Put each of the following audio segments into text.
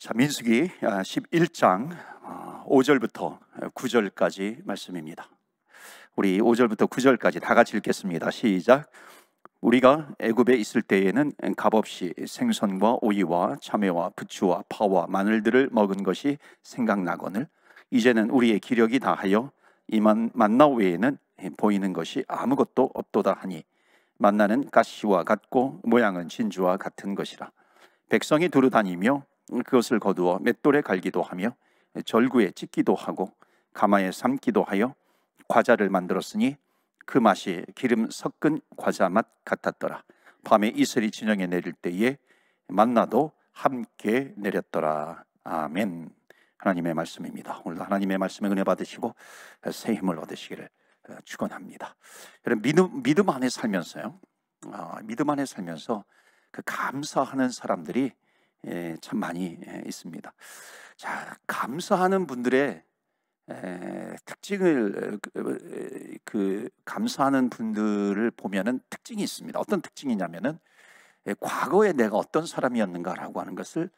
자, 민수기 11장 아, 5절부터 아, 9절까지 말씀입니다. 우리 5절부터 9절까지 다 같이 읽겠습니다. 시작. 우리가 애굽에 있을 때에는 값없이 생선과 오이와 참외와 부추와 파와 마늘들을 먹은 것이 생각나거늘 이제는 우리의 기력이 다하여 이만 만나 외에는 보이는 것이 아무것도 없도다 하니 만나는 가시와 같고 모양은 진주와 같은 것이라 백성이 두루 다니며 그것을 거두어 맷돌에 갈기도 하며 절구에 찍기도 하고 가마에 삶기도 하여 과자를 만들었으니 그 맛이 기름 섞은 과자 맛 같았더라. 밤에 이슬이 진영에 내릴 때에 만나도 함께 내렸더라. 아멘. 하나님의 말씀입니다. 오늘 도 하나님의 말씀에 은혜 받으시고 새 힘을 얻으시기를 축원합니다. 여러분 믿음, 믿음 안에 살면서요. 아, 믿음 안에 살면서 그 감사하는 사람들이 예, 참 많이 예, 있습니다. 자, 감사하는 분들의 에, 특징을 그, 어, 그 감사하는 분들을 보면은 특징이 있습니다. 어떤 특징이냐면은 예, 과거에 내가 어떤 사람이었는가라고 하는 것을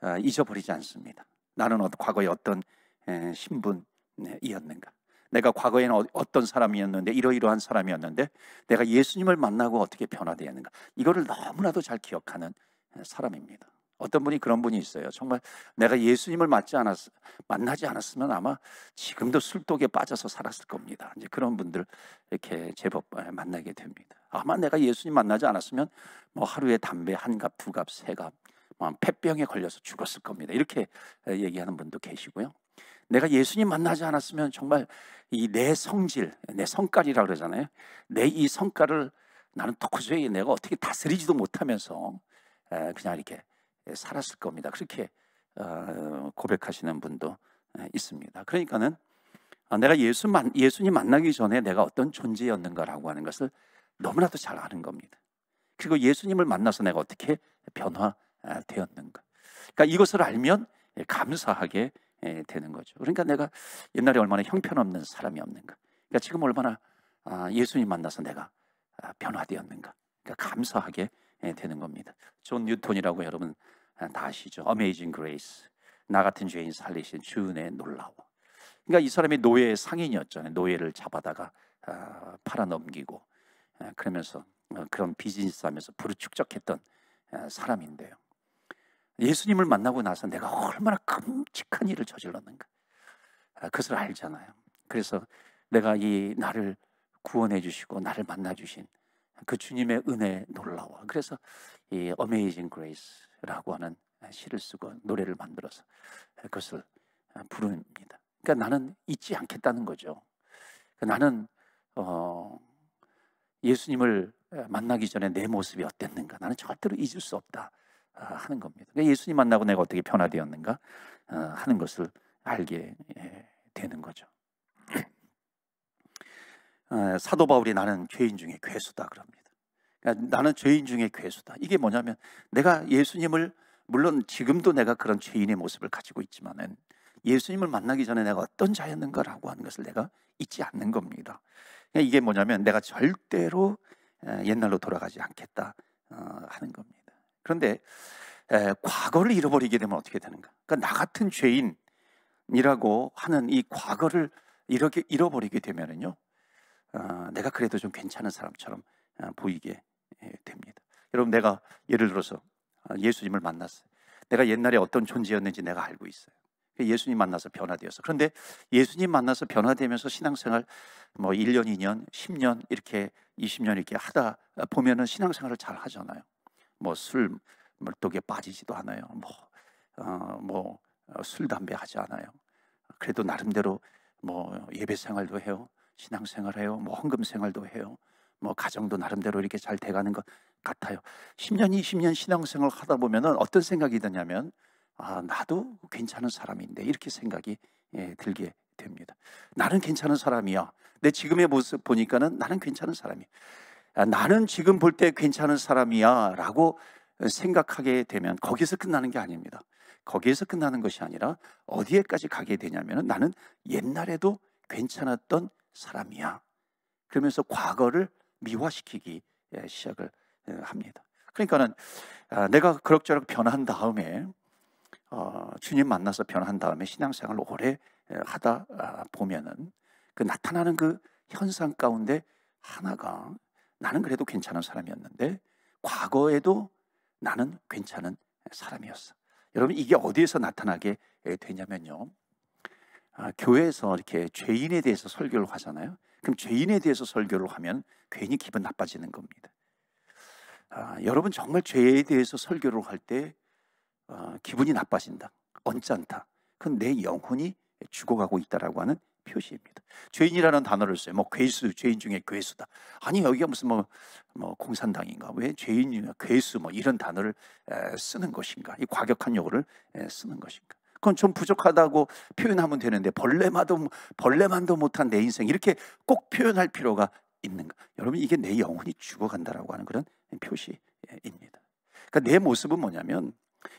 아, 잊어버리지 않습니다. 나는 어, 과거에 어떤 에, 신분이었는가. 네, 내가 과거에는 어, 떤 사람이었는데 이러이러한 사람이었는데 내가 예수님을 만나고 어떻게 변화되었는가. 이거를 너무나도 잘 기억하는 사람입니다. 어떤 분이 그런 분이 있어요. 정말 내가 예수님을 맞지 않았 만나지 않았으면 아마 지금도 술독에 빠져서 살았을 겁니다. 이제 그런 분들 이렇게 제법 예, 만나게 됩니다. 아마 내가 예수님 만나지 않았으면 뭐 하루에 담배 한 갑, 두 갑, 세 갑, 뭐 폐병에 걸려서 죽었을 겁니다. 이렇게 예, 얘기하는 분도 계시고요. 내가 예수님 만나지 않았으면 정말 이 내 성질, 내 성깔이라 고 그러잖아요. 내 이 성깔을 나는 토크쇼에 내가 어떻게 다스리지도 못하면서 예, 그냥 이렇게 예, 살았을 겁니다. 그렇게 어, 고백하시는 분도 예, 있습니다. 그러니까는 아, 내가 예수 만, 예수님 만나기 전에 내가 어떤 존재였는가라고 하는 것을 너무나도 잘 아는 겁니다. 그리고 예수님을 만나서 내가 어떻게 변화되었는가. 아, 그러니까 이것을 알면 예, 감사하게 되는 거죠. 그러니까 내가 옛날에 얼마나 형편없는 사람이 없는가. 그러니까 지금 얼마나 아, 예수님 만나서 내가 변화되었는가. 그러니까 감사하게 되는 겁니다. 존 뉴턴이라고 여러분 아, 다 아시죠. 어메이징 그레이스. 나 같은 죄인 살리신 주은혜 놀라워. 그러니까 이 사람이 노예의 상인이었잖아요. 노예를 잡아다가 아, 팔아넘기고 아, 그러면서 어, 그런 비즈니스 하면서 부르축적했던 사람인데요. 예수님을 만나고 나서 내가 얼마나 끔찍한 일을 저질렀는가 그것을 알잖아요. 그래서 내가 이 나를 구원해 주시고 나를 만나 주신 그 주님의 은혜 놀라워. 그래서 이 어메이징 그레이스 라고 하는 시를 쓰고 노래를 만들어서 그것을 부릅니다. 그러니까 나는 잊지 않겠다는 거죠. 그러니까 나는 어, 예수님을 만나기 전에 내 모습이 어땠는가 나는 절대로 잊을 수 없다 아, 하는 겁니다. 그러니까 예수님 만나고 내가 어떻게 변화되었는가 아, 하는 것을 알게 예, 되는 거죠. 어, 사도 바울이 나는 죄인 중에 괴수다 그럽니다. 나는 죄인 중에 괴수다. 이게 뭐냐면 내가 예수님을 물론 지금도 내가 그런 죄인의 모습을 가지고 있지만은 예수님을 만나기 전에 내가 어떤 자였는가라고 하는 것을 내가 잊지 않는 겁니다. 그러니까 이게 뭐냐면 내가 절대로 옛날로 돌아가지 않겠다 어, 하는 겁니다. 그런데 과거를 잃어버리게 되면 어떻게 되는가? 그러니까 나 같은 죄인이라고 하는 이 과거를 이렇게 잃어버리게 되면은요, 어, 내가 그래도 좀 괜찮은 사람처럼 어, 보이게 예, 됩니다. 여러분 내가 예를 들어서 아, 예수님을 만났어요. 내가 옛날에 어떤 존재였는지 내가 알고 있어요. 그 예수님 만나서 변화되었어. 그런데 예수님 만나서 변화되면서 신앙생활 뭐 1년, 2년, 10년 이렇게 20년 이렇게 하다 보면은 신앙생활을 잘 하잖아요. 뭐 술, 물독에 뭐 빠지지도 않아요. 뭐, 어, 뭐, 어, 술, 담배 하지 않아요. 그래도 나름대로 뭐 예배 생활도 해요. 신앙생활 해요. 뭐 헌금 생활도 해요. 뭐 가정도 나름대로 이렇게 잘 돼가는 것 같아요. 10년, 20년 신앙생활 하다 보면은 어떤 생각이 드냐면 아 나도 괜찮은 사람인데 이렇게 생각이 예, 들게 됩니다. 나는 괜찮은 사람이야. 내 지금의 모습 보니까는 나는 괜찮은 사람이야. 아, 나는 지금 볼 때 괜찮은 사람이야라고 생각하게 되면 거기서 끝나는 게 아닙니다. 거기에서 끝나는 것이 아니라 어디에까지 가게 되냐면 나는 옛날에도 괜찮았던 사람이야. 그러면서 과거를 미화시키기 예, 시작을 예, 합니다. 그러니까는 아, 내가 그럭저럭 변한 다음에 어, 주님 만나서 변한 다음에 신앙생활 오래 예, 하다 아, 보면은 그 나타나는 그 현상 가운데 하나가 나는 그래도 괜찮은 사람이었는데 과거에도 나는 괜찮은 사람이었어. 여러분 이게 어디에서 나타나게 되냐면요. 아, 교회에서 이렇게 죄인에 대해서 설교를 하잖아요. 그럼 죄인에 대해서 설교를 하면 괜히 기분 나빠지는 겁니다. 아, 여러분 정말 죄에 대해서 설교를 할때 아, 기분이 나빠진다, 언짢다. 그건 내 영혼이 죽어가고 있다라고 하는 표시입니다. 죄인이라는 단어를 써요. 뭐 괴수, 죄인 중에 괴수다. 아니 여기가 무슨 뭐, 뭐 공산당인가? 왜 죄인이나 괴수 뭐 이런 단어를 에, 쓰는 것인가? 이 과격한 용어를 에, 쓰는 것인가? 그건 좀 부족하다고 표현하면 되는데 벌레마도 벌레만도 못한 내 인생 이렇게 꼭 표현할 필요가 있는가? 여러분 이게 내 영혼이 죽어간다라고 하는 그런 표시입니다. 그러니까 내 모습은 뭐냐면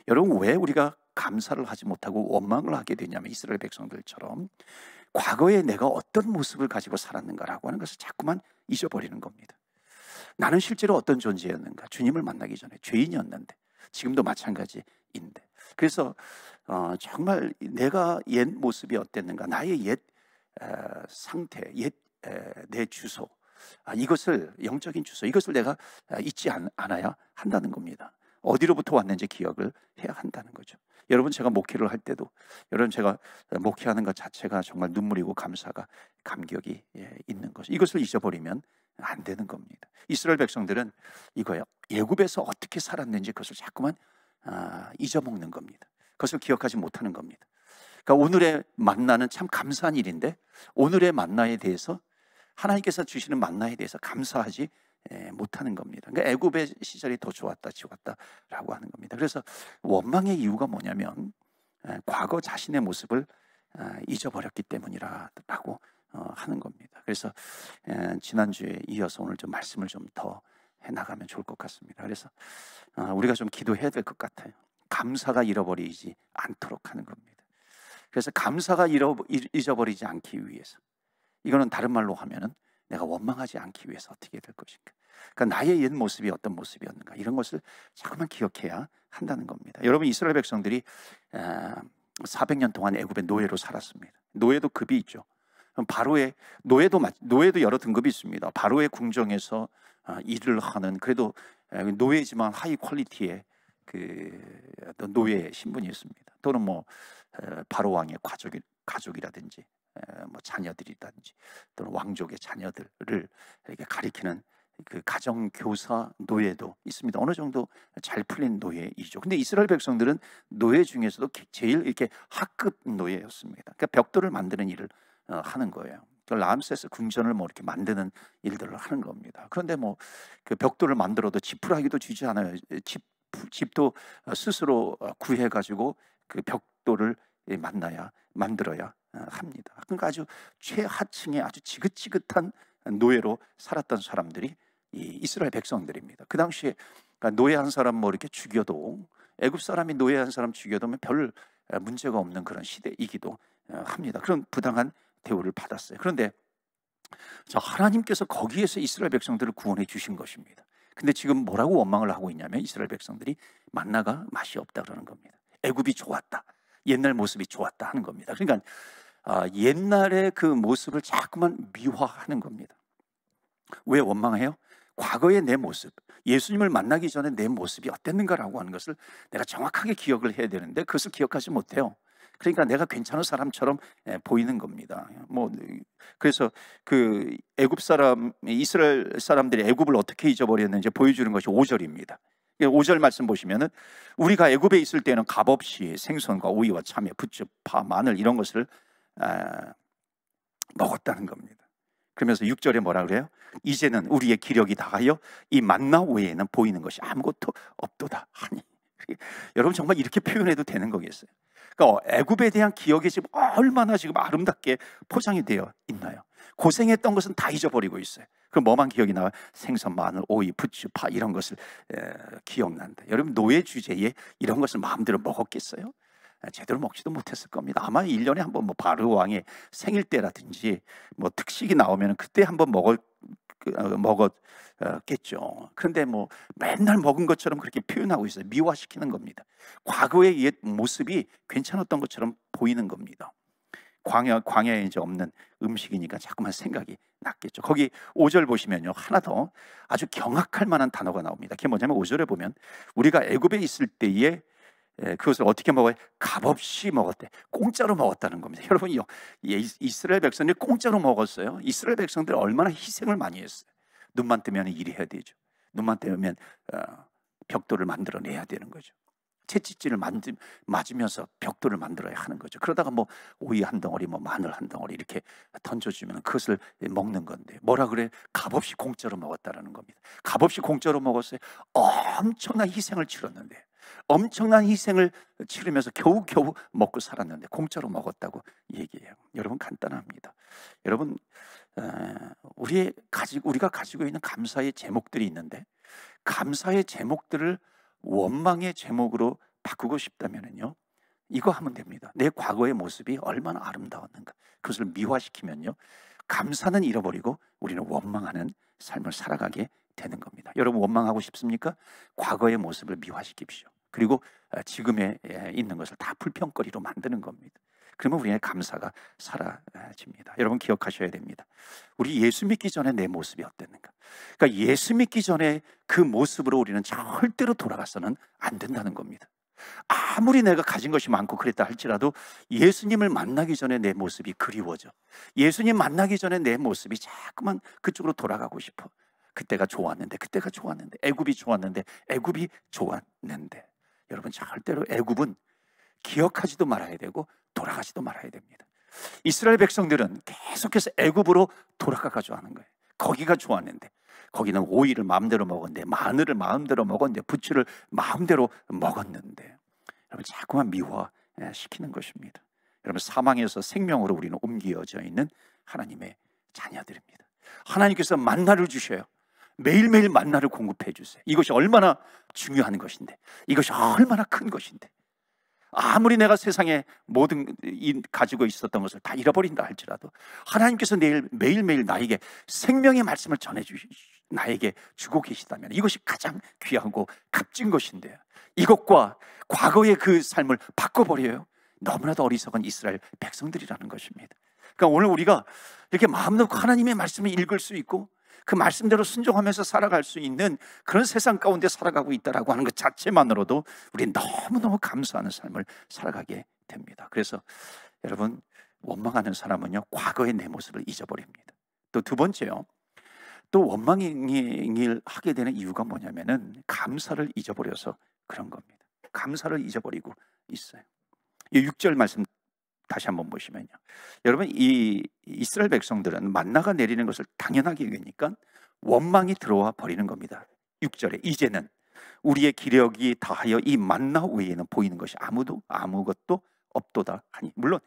여러분 왜 우리가 감사를 하지 못하고 원망을 하게 되냐면 이스라엘 백성들처럼 과거에 내가 어떤 모습을 가지고 살았는가라고 하는 것을 자꾸만 잊어버리는 겁니다. 나는 실제로 어떤 존재였는가? 주님을 만나기 전에 죄인이었는데 지금도 마찬가지인데. 그래서 어, 정말 내가 옛 모습이 어땠는가, 나의 옛 에, 상태, 옛 내 주소, 아, 이것을 영적인 주소, 이것을 내가 아, 잊지 않, 아야 한다는 겁니다. 어디로부터 왔는지 기억을 해야 한다는 거죠. 여러분 제가 목회를 할 때도 여러분 제가 어, 목회하는 것 자체가 정말 눈물이고 감사가 감격이 예, 있는 것이 이것을 잊어버리면 안 되는 겁니다. 이스라엘 백성들은 이거예요. 예굽에서 어떻게 살았는지 그것을 자꾸만 아, 잊어먹는 겁니다. 그것을 기억하지 못하는 겁니다. 그러니까 오늘의 만나는 참 감사한 일인데 오늘의 만나에 대해서 하나님께서 주시는 만나에 대해서 감사하지 예, 못하는 겁니다. 그러니까 애굽의 시절이 더 좋았다, 지웠다라고 하는 겁니다. 그래서 원망의 이유가 뭐냐면 예, 과거 자신의 모습을 아, 잊어버렸기 때문이라고 어, 하는 겁니다. 그래서 예, 지난주에 이어서 오늘 좀 말씀을 좀 더 해나가면 좋을 것 같습니다. 그래서 아, 우리가 좀 기도해야 될 것 같아요. 감사가 잃어버리지 않도록 하는 겁니다. 그래서 감사가 잃어, 버리지 않기 위해서 이거는 다른 말로 하면은 내가 원망하지 않기 위해서 어떻게 될 것인가. 그러니까 나의 옛 모습이 어떤 모습이었는가 이런 것을 자꾸만 기억해야 한다는 겁니다. 여러분 이스라엘 백성들이 400년 아, 동안 애굽의 노예로 살았습니다. 노예도 급이 있죠. 바로의 노예도 노예도 여러 등급이 있습니다. 바로의 궁정에서 아, 일을 하는 그래도 아, 노예지만 하이 퀄리티의 그 어떤 노예 신분이 있습니다. 또는 뭐 어, 바로 왕의 가족이, 가족이라든지 어, 뭐 자녀들이라든지 또는 왕족의 자녀들을 이렇게 가리키는 그 가정 교사 노예도 있습니다. 어느 정도 잘 풀린 노예이죠. 근데 이스라엘 백성들은 노예 중에서도 제일 이렇게 하급 노예였습니다. 그러니까 벽돌을 만드는 일을 어, 하는 거예요. 람세스 그러니까 궁전을 뭐 이렇게 만드는 일들을 하는 겁니다. 그런데 뭐그 벽돌을 만들어도 지푸라기도 쥐지 않아요. 집 집도 어, 스스로 어, 구해 가지고 그 벽돌을 예, 만나야 만들어야 어, 합니다. 그러니까 아주 최하층의 아주 지긋지긋한 노예로 살았던 사람들이 이스라엘 백성들입니다. 그 당시에 그러니까 노예 한 사람 뭐 이렇게 죽여도 애굽 사람이 노예 한 사람 죽여도 뭐 별 문제가 없는 그런 시대이기도 합니다. 그런 부당한 대우를 받았어요. 그런데 자 하나님께서 거기에서 이스라엘 백성들을 구원해 주신 것입니다. 근데 지금 뭐라고 원망을 하고 있냐면 이스라엘 백성들이 만나가 맛이 없다 그러는 겁니다. 애굽이 좋았다. 옛날 모습이 좋았다 하는 겁니다. 그러니까 아, 옛날의 그 모습을 자꾸만 미화하는 겁니다. 왜 원망해요? 과거의 내 모습, 예수님을 만나기 전에 내 모습이 어땠는가라고 하는 것을 내가 정확하게 기억을 해야 되는데 그것을 기억하지 못해요. 그러니까 내가 괜찮은 사람처럼 예, 보이는 겁니다. 뭐 네, 그래서 그 애굽 사람 이스라엘 사람들이 애굽을 어떻게 잊어버렸는지 보여주는 것이 5절입니다. 5절 말씀 보시면은 우리가 애굽에 있을 때는 값없이 생선과 오이와 참외, 부추, 파, 마늘 이런 것을 아, 먹었다는 겁니다. 그러면서 6절에 뭐라 그래요? 이제는 우리의 기력이 다하여 이 만나 외에는 보이는 것이 아무것도 없도다 하니. 여러분 정말 이렇게 표현해도 되는 거겠어요. 그러니까 애굽에 대한 기억이 지금 얼마나 지금 아름답게 포장이 되어 있나요? 고생했던 것은 다 잊어버리고 있어요. 그럼 뭐만 기억이 나요? 생선, 마늘, 오이, 부추, 파 이런 것을 에, 기억난다. 여러분 노예 주제에 이런 것을 마음대로 먹었겠어요? 제대로 먹지도 못했을 겁니다. 아마 1년에 한번 뭐 바르 왕의 생일 때라든지 뭐 특식이 나오면 그때 한번 먹을 그, 어, 먹었겠죠. 그런데 뭐 맨날 먹은 것처럼 그렇게 표현하고 있어요. 미화시키는 겁니다. 과거의 옛 모습이 괜찮았던 것처럼 보이는 겁니다. 광야 광야에 이제 없는 음식이니까 자꾸만 생각이 났겠죠. 거기 5절 보시면요. 하나 더 아주 경악할 만한 단어가 나옵니다. 그게 뭐냐면 5절에 보면 우리가 애굽에 있을 때에 예, 그것을 어떻게 먹어요? 값없이 먹었대. 공짜로 먹었다는 겁니다. 여러분이 스라엘 백성들이 공짜로 먹었어요. 이스라엘 백성들이 얼마나 희생을 많이 했어요. 눈만 뜨면 일 해야 되죠. 눈만 뜨면 어, 벽돌을 만들어내야 되는 거죠. 채찍질을 맞으면서 벽돌을 만들어야 하는 거죠. 그러다가 뭐 오이 한 덩어리, 뭐 마늘 한 덩어리 이렇게 던져주면 그것을 먹는 건데 뭐라 그래? 값없이 공짜로 먹었다라는 겁니다. 값없이 공짜로 먹었어요. 엄청난 희생을 치렀는데 엄청난 희생을 치르면서 겨우겨우 먹고 살았는데 공짜로 먹었다고 얘기해요. 여러분 간단합니다. 여러분 어, 우리 가지 우리가 가지고 있는 감사의 제목들이 있는데 감사의 제목들을 원망의 제목으로 바꾸고 싶다면은요. 이거 하면 됩니다. 내 과거의 모습이 얼마나 아름다웠는가. 그것을 미화시키면요. 감사는 잃어버리고 우리는 원망하는 삶을 살아가게 되는 겁니다. 여러분 원망하고 싶습니까? 과거의 모습을 미화시킵시오. 그리고 아, 지금에 예, 있는 것을 다 불평거리로 만드는 겁니다. 그러면 우리의 감사가 사라집니다. 여러분 기억하셔야 됩니다. 우리 예수 믿기 전에 내 모습이 어땠는가? 그러니까 예수 믿기 전에 그 모습으로 우리는 절대로 돌아가서는 안 된다는 겁니다. 아무리 내가 가진 것이 많고 그랬다 할지라도 예수님을 만나기 전에 내 모습이 그리워져. 예수님 만나기 전에 내 모습이 자꾸만 그쪽으로 돌아가고 싶어. 그때가 좋았는데 그때가 좋았는데 애굽이 좋았는데 애굽이 좋았는데 여러분 절대로 애굽은 기억하지도 말아야 되고 돌아가지도 말아야 됩니다. 이스라엘 백성들은 계속해서 애굽으로 돌아가가지고 하는 거예요. 거기가 좋았는데 거기는 오이를 마음대로 먹었는데 마늘을 마음대로 먹었는데 부추를 마음대로 먹었는데 여러분 자꾸만 미화시키는 예, 것입니다. 여러분 사망에서 생명으로 우리는 옮겨져 있는 하나님의 자녀들입니다. 하나님께서 만나를 주셔요. 매일매일 만나를 공급해 주세요. 이것이 얼마나 중요한 것인데, 이것이 얼마나 큰 것인데. 아무리 내가 세상에 모든 가지고 있었던 것을 다 잃어버린다 할지라도 하나님께서 내일 매일매일 나에게 생명의 말씀을 전해 주시 나에게 주고 계시다면 이것이 가장 귀하고 값진 것인데 이것과 과거의 그 삶을 바꿔버려요. 너무나도 어리석은 이스라엘 백성들이라는 것입니다. 그러니까 오늘 우리가 이렇게 마음 놓고 하나님의 말씀을 읽을 수 있고 그 말씀대로 순종하면서 살아갈 수 있는 그런 세상 가운데 살아가고 있다라고 하는 것 자체만으로도 우리 너무너무 감사하는 삶을 살아가게 됩니다. 그래서 여러분 원망하는 사람은요 과거의 내 모습을 잊어버립니다. 또 두 번째요. 또 원망을 하게 되는 이유가 뭐냐면은 감사를 잊어버려서 그런 겁니다. 감사를 잊어버리고 있어요. 6절 말씀 다시 한번 보시면요. 여러분 이 이스라엘 백성들은 만나가 내리는 것을 당연하게 여기니까 원망이 들어와 버리는 겁니다. 6절에 이제는 우리의 기력이 다하여 이 만나 외에는 보이는 것이 아무도 아무것도 없도다 하니 물론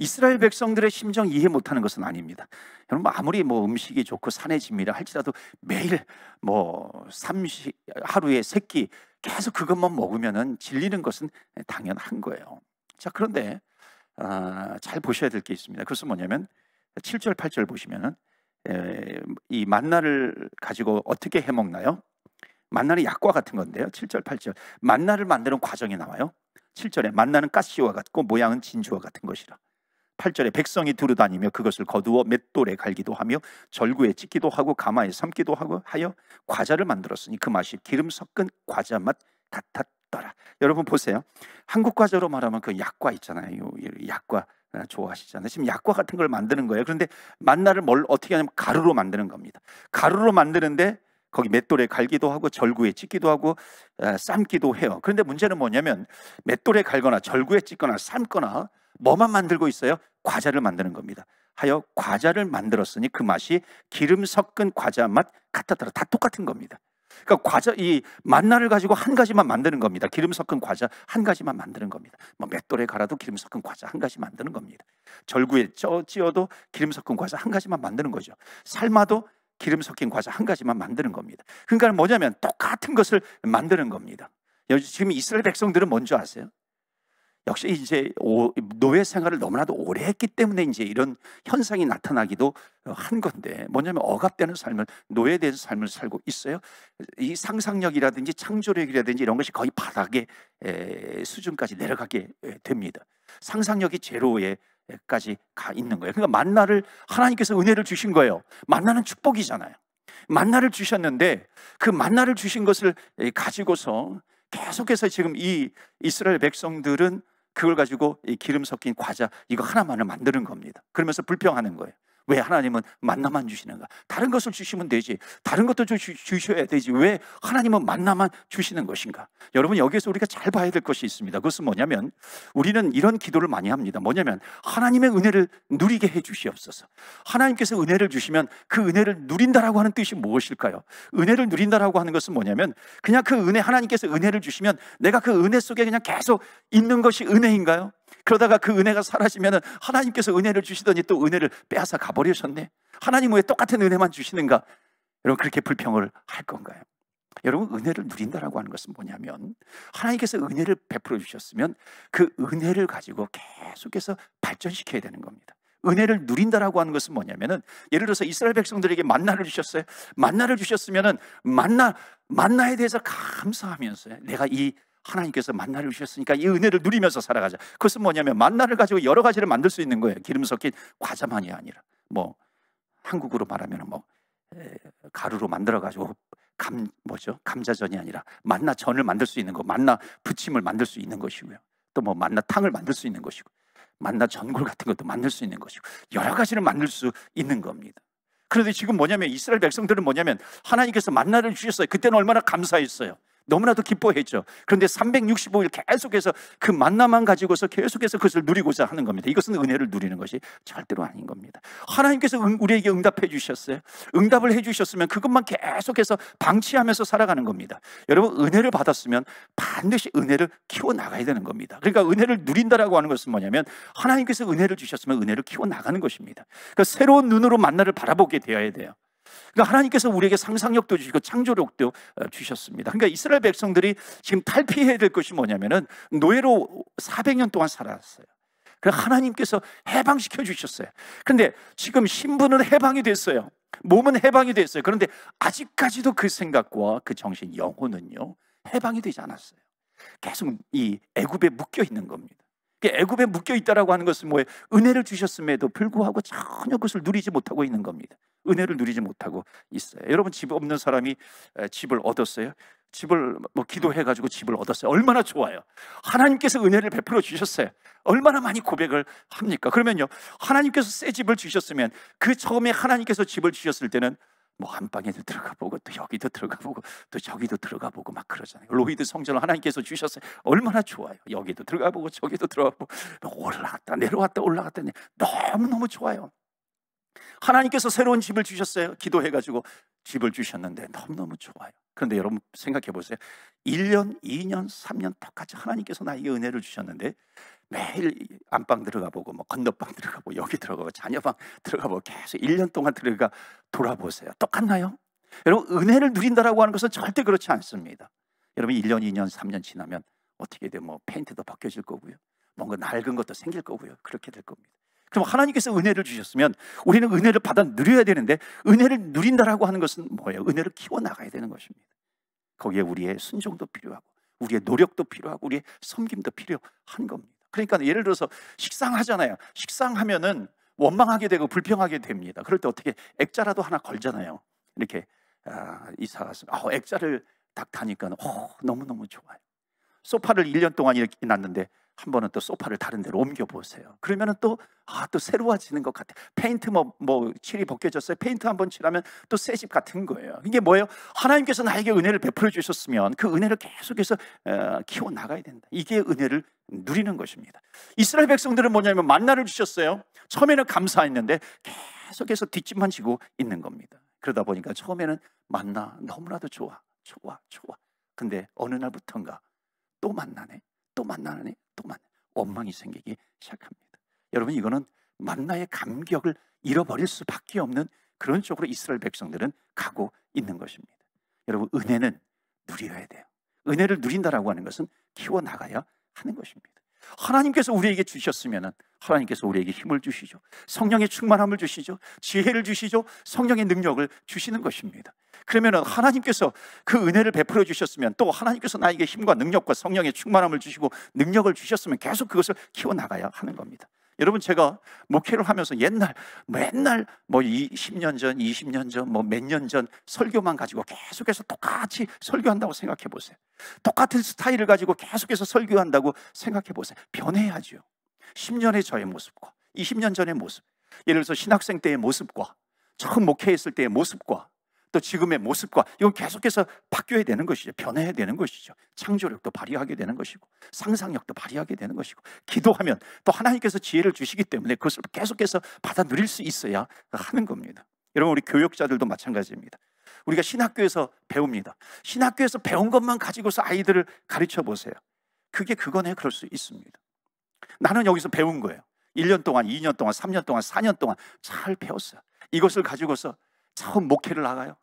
이스라엘 백성들의 심정 이해 못하는 것은 아닙니다. 여러분 아무리 뭐 음식이 좋고 산해집이라 할지라도 매일 뭐 삼시 하루에 세끼 계속 그것만 먹으면은 질리는 것은 당연한 거예요. 자 그런데 아, 잘 보셔야 될 게 있습니다. 그것은 뭐냐면 7절 8절 보시면은 이 만나를 가지고 어떻게 해 먹나요? 만나는 약과 같은 건데요. 7절 8절 만나를 만드는 과정이 나와요. 7절에 만나는 가시와 같고 모양은 진주와 같은 것이라. 8절에 백성이 두루 다니며 그것을 거두어 맷돌에 갈기도 하며 절구에 찢기도 하고 가마에 삶기도 하고 하여 과자를 만들었으니 그 맛이 기름 섞은 과자 맛 같았 떠라. 여러분 보세요. 한국 과자로 말하면 그 약과 있잖아요. 약과 어, 좋아하시잖아요. 지금 약과 같은 걸 만드는 거예요. 그런데 만나를 뭘 어떻게 하냐면 가루로 만드는 겁니다. 가루로 만드는데 거기 맷돌에 갈기도 하고 절구에 찢기도 하고 어, 삶기도 해요. 그런데 문제는 뭐냐면 맷돌에 갈거나 절구에 찢거나 삶거나 뭐만 만들고 있어요? 과자를 만드는 겁니다. 하여 과자를 만들었으니 그 맛이 기름 섞은 과자 맛 같았더라. 다 똑같은 겁니다. 그러니까 과자 이 만나를 가지고 한 가지만 만드는 겁니다. 기름 섞은 과자 한 가지만 만드는 겁니다. 뭐 맷돌에 갈아도 기름 섞은 과자 한 가지 만드는 겁니다. 절구에 쪄도 지어 기름 섞은 과자 한 가지만 만드는 거죠. 삶아도 기름 섞인 과자 한 가지만 만드는 겁니다. 그러니까 뭐냐면 똑같은 것을 만드는 겁니다. 지금 이스라엘 백성들은 뭔지 아세요? 역시 이제 노예 생활을 너무나도 오래 했기 때문에 이제 이런 현상이 나타나기도 어, 한 건데 뭐냐면 억압되는 삶을 노예된 삶을 살고 있어요. 이 상상력이라든지 창조력이라든지 이런 것이 거의 바닥의 수준까지 내려가게 됩니다. 상상력이 제로에 까지 가 있는 거예요. 그러니까 만나를 하나님께서 은혜를 주신 거예요. 만나는 축복이잖아요. 만나를 주셨는데 그 만나를 주신 것을 가지고서 계속해서 지금 이 이스라엘 백성들은 그걸 가지고 이 기름 섞인 과자 이거 하나만을 만드는 겁니다. 그러면서 불평하는 거예요. 왜 하나님은 만나만 주시는가? 다른 것을 주시면 되지. 다른 것도 주, 주셔야 되지. 왜 하나님은 만나만 주시는 것인가? 여러분, 여기에서 우리가 잘 봐야 될 것이 있습니다. 그것은 뭐냐면 우리는 이런 기도를 많이 합니다. 뭐냐면 하나님의 은혜를 누리게 해 주시옵소서. 하나님께서 은혜를 주시면 그 은혜를 누린다라고 하는 뜻이 무엇일까요? 은혜를 누린다라고 하는 것은 뭐냐면 그냥 그 은혜, 하나님께서 은혜를 주시면 내가 그 은혜 속에 그냥 계속 있는 것이 은혜인가요? 그러다가 그 은혜가 사라지면 하나님께서 은혜를 주시더니 또 은혜를 빼앗아 가버리셨네. 하나님 왜 똑같은 은혜만 주시는가? 여러분 그렇게 불평을 할 건가요? 여러분 은혜를 누린다라고 하는 것은 뭐냐면 하나님께서 은혜를 베풀어 주셨으면 그 은혜를 가지고 계속해서 발전시켜야 되는 겁니다. 은혜를 누린다라고 하는 것은 뭐냐면은 예를 들어서 이스라엘 백성들에게 만나를 주셨어요. 만나를 주셨으면은 만나 만나에 대해서 감사하면서 내가 이 하나님께서 만나를 주셨으니까 이 은혜를 누리면서 살아가자. 그것은 뭐냐면 만나를 가지고 여러 가지를 만들 수 있는 거예요. 기름 섞인 과자만이 아니라 뭐 한국으로 말하면 뭐 가루로 만들어 가지고 감 뭐죠? 감자전이 아니라 만나전을 만들 수 있는 거, 만나 부침을 만들 수 있는 것이고요. 또 뭐 만나탕을 만들 수 있는 것이고, 만나 전골 같은 것도 만들 수 있는 것이고, 여러 가지를 만들 수 있는 겁니다. 그런데 지금 뭐냐면 이스라엘 백성들은 뭐냐면 하나님께서 만나를 주셨어요. 그때는 얼마나 감사했어요. 너무나도 기뻐했죠. 그런데 365일 계속해서 그 만남만 가지고서 계속해서 그것을 누리고자 하는 겁니다. 이것은 은혜를 누리는 것이 절대로 아닌 겁니다. 하나님께서 우리에게 응답해 주셨어요. 응답을 해 주셨으면 그것만 계속해서 방치하면서 살아가는 겁니다. 여러분 은혜를 받았으면 반드시 은혜를 키워 나가야 되는 겁니다. 그러니까 은혜를 누린다라고 하는 것은 뭐냐면 하나님께서 은혜를 주셨으면 은혜를 키워 나가는 것입니다. 그러니까 새로운 눈으로 만나를 바라보게 되어야 돼요. 그러니까 하나님께서 우리에게 상상력도 주시고 창조력도 어, 주셨습니다. 그러니까 이스라엘 백성들이 지금 탈피해야 될 것이 뭐냐면은 노예로 400년 동안 살았어요. 그래 하나님께서 해방시켜 주셨어요. 그런데 지금 신분은 해방이 됐어요. 몸은 해방이 됐어요. 그런데 아직까지도 그 생각과 그 정신, 영혼은요 해방이 되지 않았어요. 계속 이 애굽에 묶여 있는 겁니다. 그 애굽에 묶여 있다라고 하는 것은 뭐예요? 은혜를 주셨음에도 불구하고 전혀 그것을 누리지 못하고 있는 겁니다. 은혜를 누리지 못하고 있어요. 여러분 집 없는 사람이 집을 얻었어요. 집을 뭐, 뭐 기도해 가지고 집을 얻었어요. 얼마나 좋아요. 하나님께서 은혜를 베풀어 주셨어요. 얼마나 많이 고백을 합니까? 그러면요. 하나님께서 새 집을 주셨으면 그 처음에 하나님께서 집을 주셨을 때는 뭐 안방에도 들어가 보고 또 여기도 들어가 보고 또 저기도 들어가 보고 막 그러잖아요. 로이드 성전을 하나님께서 주셨어요. 얼마나 좋아요. 여기도 들어가 보고 저기도 들어가 보고 뭐 올라갔다 내려왔다 올라갔다 너무 너무 좋아요. 하나님께서 새로운 집을 주셨어요. 기도해가지고 집을 주셨는데 너무너무 좋아요. 그런데 여러분 생각해 보세요. 1년, 2년, 3년 똑같이 하나님께서 나에게 은혜를 주셨는데 매일 안방 들어가 보고 뭐 건너방 들어가 보고 여기 들어가고 자녀방 들어가 보고 계속 1년 동안 들어가 돌아보세요. 똑같나요? 여러분 은혜를 누린다라고 하는 것은 절대 그렇지 않습니다. 여러분 1년, 2년, 3년 지나면 어떻게 돼뭐 페인트도 벗겨질 거고요. 뭔가 낡은 것도 생길 거고요. 그렇게 될 겁니다. 그럼 하나님께서 은혜를 주셨으면 우리는 은혜를 받아 누려야 되는데 은혜를 누린다라고 하는 것은 뭐예요? 은혜를 키워나가야 되는 것입니다. 거기에 우리의 순종도 필요하고 우리의 노력도 필요하고 우리의 섬김도 필요한 겁니다. 그러니까 예를 들어서 식상하잖아요. 식상하면은 원망하게 되고 불평하게 됩니다. 그럴 때 어떻게 액자라도 하나 걸잖아요. 이렇게 아, 이사 갔으면 아, 액자를 딱 타니까 어, 너무너무 좋아요. 소파를 1년 동안 이렇게 놨는데 한 번은 또 소파를 다른 데로 옮겨 보세요. 그러면은 또아또 아, 또 새로워지는 것 같아. 페인트 뭐, 뭐 칠이 벗겨졌어요. 페인트 한 번 칠하면 또 새 집 같은 거예요. 이게 뭐예요? 하나님께서 나에게 은혜를 베풀어 주셨으면 그 은혜를 계속해서 어, 키워 나가야 된다. 이게 은혜를 누리는 것입니다. 이스라엘 백성들은 뭐냐면 만나를 주셨어요. 처음에는 감사했는데 계속해서 뒷짐만 지고 있는 겁니다. 그러다 보니까 처음에는 만나 너무나도 좋아, 좋아, 좋아. 근데 어느 날부턴가 또 만나네. 또 만나네. 또 만나. 네 원망이 생기기 시작합니다. 여러분 이거는 만나의 감격을 잃어버릴 수밖에 없는 그런 쪽으로 이스라엘 백성들은 가고 있는 것입니다. 여러분 은혜는 누려야 돼요. 은혜를 누린다라고 하는 것은 키워 나가야 하는 것입니다. 하나님께서 우리에게 주셨으면 하나님께서 우리에게 힘을 주시죠. 성령의 충만함을 주시죠. 지혜를 주시죠. 성령의 능력을 주시는 것입니다. 그러면 하나님께서 그 은혜를 베풀어 주셨으면 또 하나님께서 나에게 힘과 능력과 성령의 충만함을 주시고 능력을 주셨으면 계속 그것을 키워 나가야 하는 겁니다. 여러분 제가 목회를 하면서 옛날 맨날 뭐2 0년 전, 20년 전, 뭐 몇 년 전 설교만 가지고 계속해서 똑같이 설교한다고 생각해 보세요. 똑같은 스타일을 가지고 계속해서 설교한다고 생각해 보세요. 변해야죠. 10년의 저의 모습과 20년 전의 모습, 예를 들어서 신학생 때의 모습과 처음 목회했을 때의 모습과 또 지금의 모습과 이건 계속해서 바뀌어야 되는 것이죠. 변해야 되는 것이죠. 창조력도 발휘하게 되는 것이고 상상력도 발휘하게 되는 것이고 기도하면 또 하나님께서 지혜를 주시기 때문에 그것을 계속해서 받아 누릴 수 있어야 하는 겁니다. 여러분 우리 교육자들도 마찬가지입니다. 우리가 신학교에서 배웁니다. 신학교에서 배운 것만 가지고서 아이들을 가르쳐 보세요. 그게 그거네 그럴 수 있습니다. 나는 여기서 배운 거예요. 1년 동안, 2년 동안, 3년 동안, 4년 동안 잘 배웠어요. 이것을 가지고서 처음 목회를 나가요.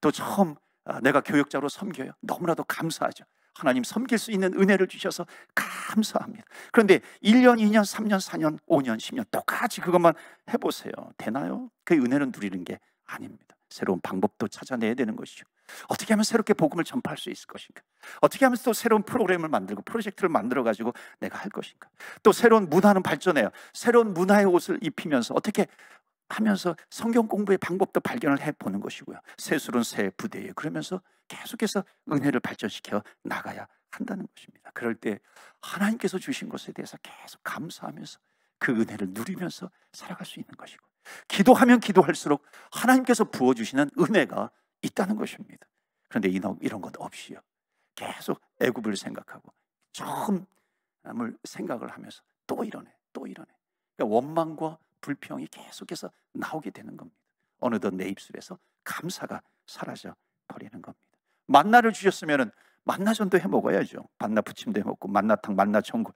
또 처음 아, 내가 교육자로 섬겨요. 너무나도 감사하죠. 하나님 섬길 수 있는 은혜를 주셔서 감사합니다. 그런데 1년, 2년, 3년, 4년, 5년, 10년 똑같이 그것만 해보세요. 되나요? 그 은혜는 누리는 게 아닙니다. 새로운 방법도 찾아내야 되는 것이죠. 어떻게 하면 새롭게 복음을 전파할 수 있을 것인가? 어떻게 하면 또 새로운 프로그램을 만들고 프로젝트를 만들어 가지고 내가 할 것인가? 또 새로운 문화는 발전해요. 새로운 문화의 옷을 입히면서 어떻게 하면서 성경 공부의 방법도 발견을 해 보는 것이고요. 새술은 새 부대에 그러면서 계속해서 은혜를 발전시켜 나가야 한다는 것입니다. 그럴 때 하나님께서 주신 것에 대해서 계속 감사하면서 그 은혜를 누리면서 살아갈 수 있는 것이고 기도하면 기도할수록 하나님께서 부어주시는 은혜가 있다는 것입니다. 그런데 이런 것 없이요. 계속 애굽을 생각하고 처음을 생각을 하면서 또 이러네, 또 이러네. 그러니까 원망과 불평이 계속해서 나오게 되는 겁니다. 어느덧 내 입술에서 감사가 사라져 버리는 겁니다. 만나를 주셨으면은 만나전도 해 먹어야죠. 만나 부침도 해 먹고 만나탕, 만나 전골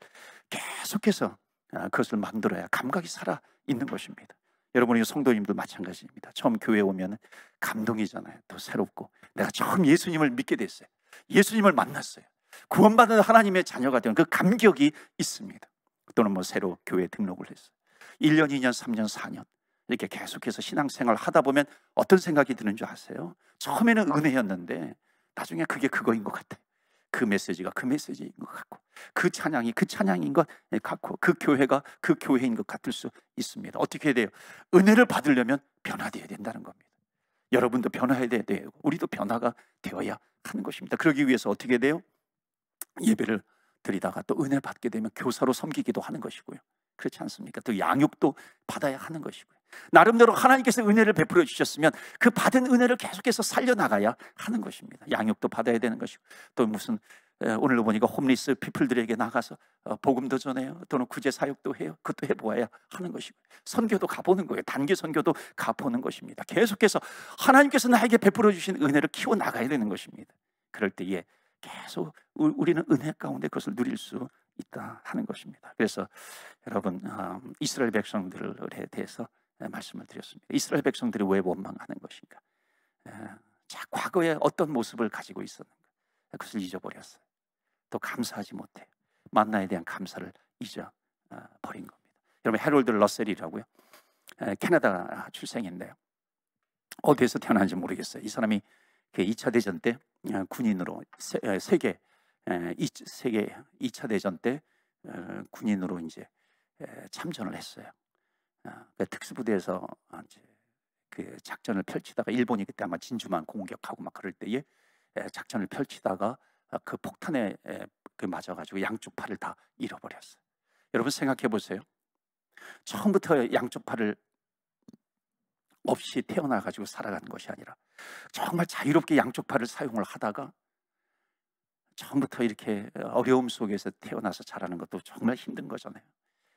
계속해서 아, 그것을 만들어야 감각이 살아 있는 것입니다. 여러분이 성도님도 마찬가지입니다. 처음 교회 오면 감동이잖아요. 또 새롭고 내가 처음 예수님을 믿게 됐어요. 예수님을 만났어요. 구원받은 하나님의 자녀가 되된그 감격이 있습니다. 또는 뭐 새로 교회 등록을 했어요. 1년, 2년, 3년, 4년 이렇게 계속해서 신앙생활 하다 보면 어떤 생각이 드는 줄 아세요? 처음에는 아. 은혜였는데 나중에 그게 그거인 것 같아요. 그 메시지가 그 메시지인 것 같고 그 찬양이 그 찬양인 것 같고 그 교회가 그 교회인 것 같을 수 있습니다. 어떻게 해야 돼요? 은혜를 받으려면 변화되어야 된다는 겁니다. 여러분도 변화해야 되고 우리도 변화가 되어야 하는 것입니다. 그러기 위해서 어떻게 해야 돼요? 예배를 드리다가 또 은혜 받게 되면 교사로 섬기기도 하는 것이고요. 그렇지 않습니까? 또 양육도 받아야 하는 것이고요. 나름대로 하나님께서 은혜를 베풀어 주셨으면 그 받은 은혜를 계속해서 살려나가야 하는 것입니다. 양육도 받아야 되는 것이고 또 무슨 오늘로 보니까 홈리스 피플들에게 나가서 어, 복음도 전해요. 또는 구제 사역도 해요. 그것도 해보아야 하는 것이고 선교도 가보는 거예요. 단기 선교도 가보는 것입니다. 계속해서 하나님께서 나에게 베풀어 주신 은혜를 키워 나가야 되는 것입니다. 그럴 때에 계속 우리는 은혜 가운데 그것을 누릴 수 있다 하는 것입니다. 그래서 여러분 어, 이스라엘 백성들에 대해서 예, 말씀을 드렸습니다. 이스라엘 백성들이 왜 원망하는 것인가? 예, 자, 과거에 어떤 모습을 가지고 있었는가? 예, 그것을 잊어버렸어요. 또 감사하지 못해 만나에 대한 감사를 잊어버린 아, 겁니다. 여러분 해롤드 러셀이라고요. 캐나다 출생인데요. 어디에서 태어난지 모르겠어요. 이 사람이 2차 그 대전 때 아, 군인으로 아, 세계 세계 2차 대전 때 어, 군인으로 이제 참전을 했어요. 어, 그 특수부대에서 아, 이제 그 작전을 펼치다가 일본이 그때 아마 진주만 공격하고 막 그럴 때에 작전을 펼치다가 어, 그 폭탄에 그 맞아가지고 양쪽 팔을 다 잃어버렸어요. 여러분 생각해 보세요. 처음부터 양쪽 팔을 없이 태어나 가지고 살아간 것이 아니라 정말 자유롭게 양쪽 팔을 사용을 하다가 처음부터 이렇게 어려움 속에서 태어나서 자라는 것도 정말 힘든 거잖아요.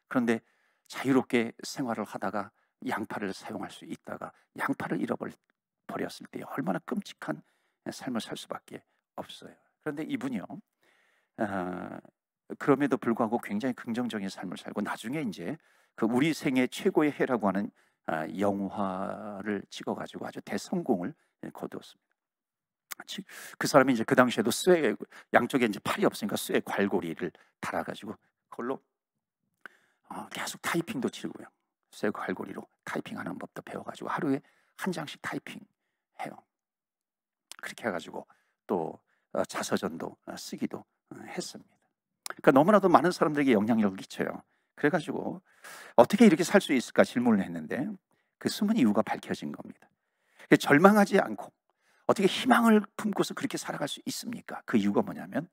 그런데 자유롭게 생활을 하다가 양파를 사용할 수 있다가 양파를 잃어버렸을 때 얼마나 끔찍한 삶을 살 수밖에 없어요. 그런데 이분이요. 어, 그럼에도 불구하고 굉장히 긍정적인 삶을 살고 나중에 이제 그 우리 생애 최고의 해라고 하는 아, 영화를 찍어가지고 아주 대성공을 거두었습니다. 그 사람이 이제 그 당시에도 쇠 양쪽에 이제 팔이 없으니까 쇠 괄고리를 달아가지고 그걸로 어, 계속 타이핑도 치고요. 쇠고 갈고리로 타이핑하는 법도 배워가지고 하루에 한 장씩 타이핑 해요. 그렇게 해가지고 또 어, 자서전도 어, 쓰기도 어, 했습니다. 그러니까 너무나도 많은 사람들에게 영향력을 끼쳐요. 그래가지고 어떻게 이렇게 살 수 있을까 질문을 했는데 그 숨은 이유가 밝혀진 겁니다. 그 절망하지 않고 어떻게 희망을 품고서 그렇게 살아갈 수 있습니까? 그 이유가 뭐냐면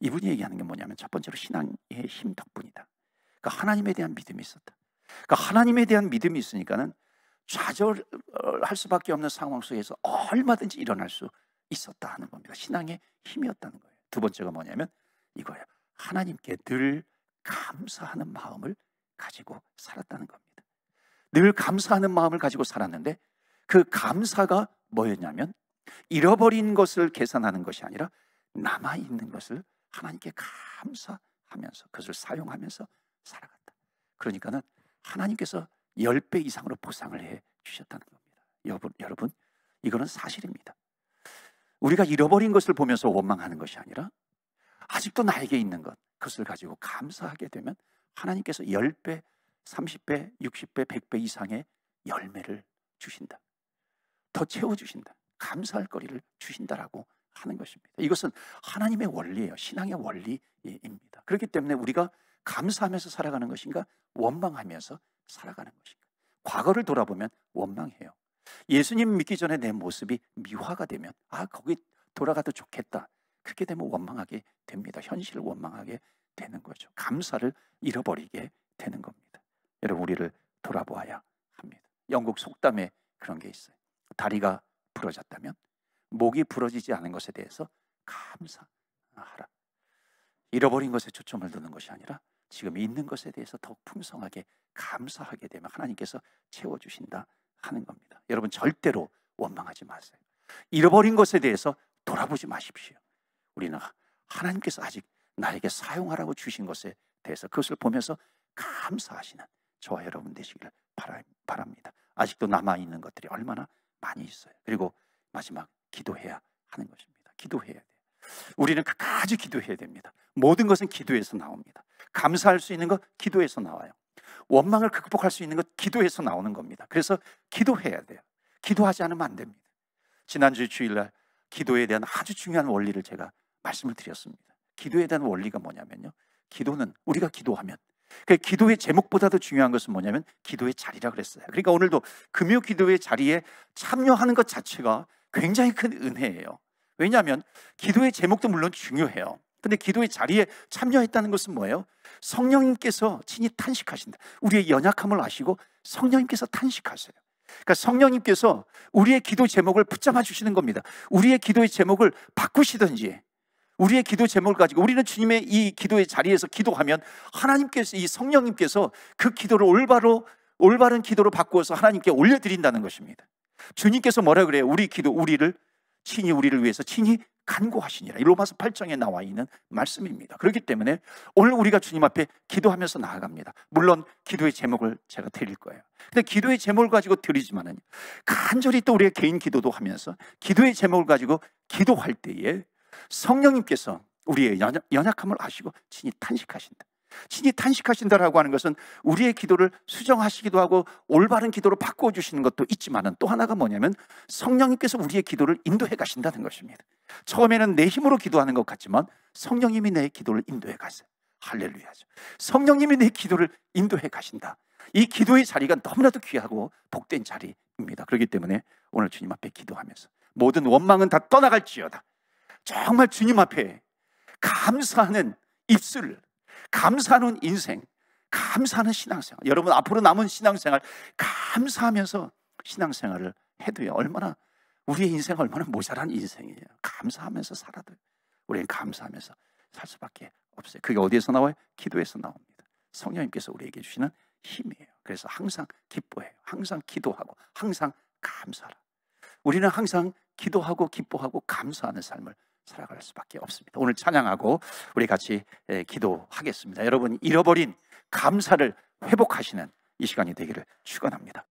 이분이 얘기하는 게 뭐냐면 첫 번째로 신앙의 힘 덕분이다. 그러니까 하나님에 대한 믿음이 있었다. 그러니까 하나님에 대한 믿음이 있으니까는 좌절할 수밖에 없는 상황 속에서 얼마든지 일어날 수 있었다 하는 겁니다. 신앙의 힘이었다는 거예요. 두 번째가 뭐냐면 이거예요. 하나님께 늘 감사하는 마음을 가지고 살았다는 겁니다. 늘 감사하는 마음을 가지고 살았는데 그 감사가 뭐였냐면 잃어버린 것을 계산하는 것이 아니라 남아 있는 것을 하나님께 감사하면서 그것을 사용하면서 살아갔다. 그러니까는 하나님께서 10배 이상으로 보상을 해 주셨다는 겁니다. 여러분, 여러분, 이거는 사실입니다. 우리가 잃어버린 것을 보면서 원망하는 것이 아니라 아직도 나에게 있는 것, 그것을 가지고 감사하게 되면 하나님께서 10배, 30배, 60배, 100배 이상의 열매를 주신다. 더 채워주신다. 감사할 거리를 주신다라고 하는 것입니다. 이것은 하나님의 원리예요. 신앙의 원리입니다. 그렇기 때문에 우리가 감사하면서 살아가는 것인가? 원망하면서 살아가는 것인가? 과거를 돌아보면 원망해요. 예수님 믿기 전에 내 모습이 미화가 되면 아 거기 돌아가도 좋겠다. 그렇게 되면 원망하게 됩니다. 현실을 원망하게 되는 거죠. 감사를 잃어버리게 되는 겁니다. 여러분 우리를 돌아보아야 합니다. 영국 속담에 그런 게 있어요. 다리가 부러졌다면 목이 부러지지 않은 것에 대해서 감사하라. 잃어버린 것에 초점을 두는 것이 아니라 지금 있는 것에 대해서 더 풍성하게 감사하게 되면 하나님께서 채워주신다 하는 겁니다. 여러분 절대로 원망하지 마세요. 잃어버린 것에 대해서 돌아보지 마십시오. 우리는 하나님께서 아직 나에게 사용하라고 주신 것에 대해서 그것을 보면서 감사하시는 저와 여러분 되시기를 바랍니다. 아직도 남아 있는 것들이 얼마나 많이 있어요. 그리고 마지막 기도해야 하는 것입니다. 기도해야 돼요. 우리는 끝까지 기도해야 됩니다. 모든 것은 기도에서 나옵니다. 감사할 수 있는 것 기도에서 나와요. 원망을 극복할 수 있는 것 기도에서 나오는 겁니다. 그래서 기도해야 돼요. 기도하지 않으면 안 됩니다. 지난주 주일날 기도에 대한 아주 중요한 원리를 제가 말씀을 드렸습니다. 기도에 대한 원리가 뭐냐면요. 기도는 우리가 기도하면 그 기도의 제목보다도 중요한 것은 뭐냐면 기도의 자리라 그랬어요. 그러니까 오늘도 금요 기도의 자리에 참여하는 것 자체가 굉장히 큰 은혜예요. 왜냐하면 기도의 제목도 물론 중요해요. 근데 기도의 자리에 참여했다는 것은 뭐예요? 성령님께서 친히 탄식하신다. 우리의 연약함을 아시고 성령님께서 탄식하세요. 그러니까 성령님께서 우리의 기도 제목을 붙잡아 주시는 겁니다. 우리의 기도의 제목을 바꾸시든지 우리의 기도 제목을 가지고 우리는 주님의 이 기도의 자리에서 기도하면 하나님께서 이 성령님께서 그 기도를 올바로 올바른 기도로 바꾸어서 하나님께 올려 드린다는 것입니다. 주님께서 뭐라 그래요? 우리 기도 우리를 친히 우리를 위해서 친히 간구하시니라. 이 로마서 8장에 나와 있는 말씀입니다. 그렇기 때문에 오늘 우리가 주님 앞에 기도하면서 나아갑니다. 물론 기도의 제목을 제가 드릴 거예요. 근데 기도의 제목을 가지고 드리지만은 간절히 또 우리의 개인 기도도 하면서 기도의 제목을 가지고 기도할 때에 성령님께서 우리의 연약함을 아시고 진히 탄식하신다. 신이 탄식하신다라고 하는 것은 우리의 기도를 수정하시기도 하고 올바른 기도로 바꿔 주시는 것도 있지만은 또 하나가 뭐냐면 성령님께서 우리의 기도를 인도해 가신다는 것입니다. 처음에는 내 힘으로 기도하는 것 같지만 성령님이 내 기도를 인도해 가세요. 할렐루야죠. 성령님이 내 기도를 인도해 가신다. 이 기도의 자리가 너무나도 귀하고 복된 자리입니다. 그렇기 때문에 오늘 주님 앞에 기도하면서 모든 원망은 다 떠나갈지어다. 정말 주님 앞에 감사하는 입술 을 감사하는 인생, 감사하는 신앙생활. 여러분 앞으로 남은 신앙생활 감사하면서 신앙생활을 해도요. 얼마나 우리의 인생 얼마나 모자란 인생이에요. 감사하면서 살아도 우리는 감사하면서 살 수밖에 없어요. 그게 어디에서 나와요? 기도에서 나옵니다. 성령님께서 우리에게 주시는 힘이에요. 그래서 항상 기뻐해요. 항상 기도하고 항상 감사라. 우리는 항상 기도하고 기뻐하고 감사하는 삶을 살아갈 수밖에 없습니다. 오늘 찬양하고 우리 같이 예, 기도하겠습니다. 여러분 잃어버린 감사를 회복하시는 이 시간이 되기를 축원합니다.